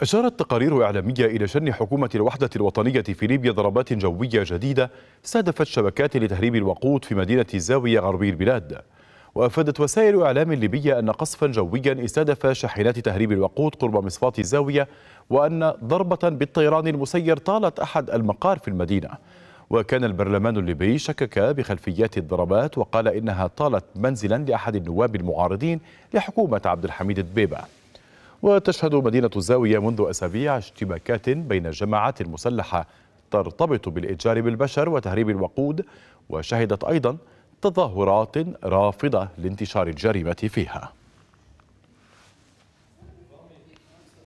أشارت تقارير إعلامية إلى شن حكومة الوحدة الوطنية في ليبيا ضربات جوية جديدة استهدفت شبكات لتهريب الوقود في مدينة الزاوية غربي البلاد وأفادت وسائل إعلام ليبية أن قصفا جويا استهدف شاحنات تهريب الوقود قرب مصفاة الزاوية وأن ضربة بالطيران المسير طالت أحد المقار في المدينة وكان البرلمان الليبي شكك بخلفيات الضربات وقال إنها طالت منزلا لأحد النواب المعارضين لحكومة عبد الحميد البيبة وتشهد مدينة الزاوية منذ أسابيع اشتباكات بين الجماعات المسلحة ترتبط بالإتجار بالبشر وتهريب الوقود وشهدت أيضا تظاهرات رافضة لانتشار الجريمة فيها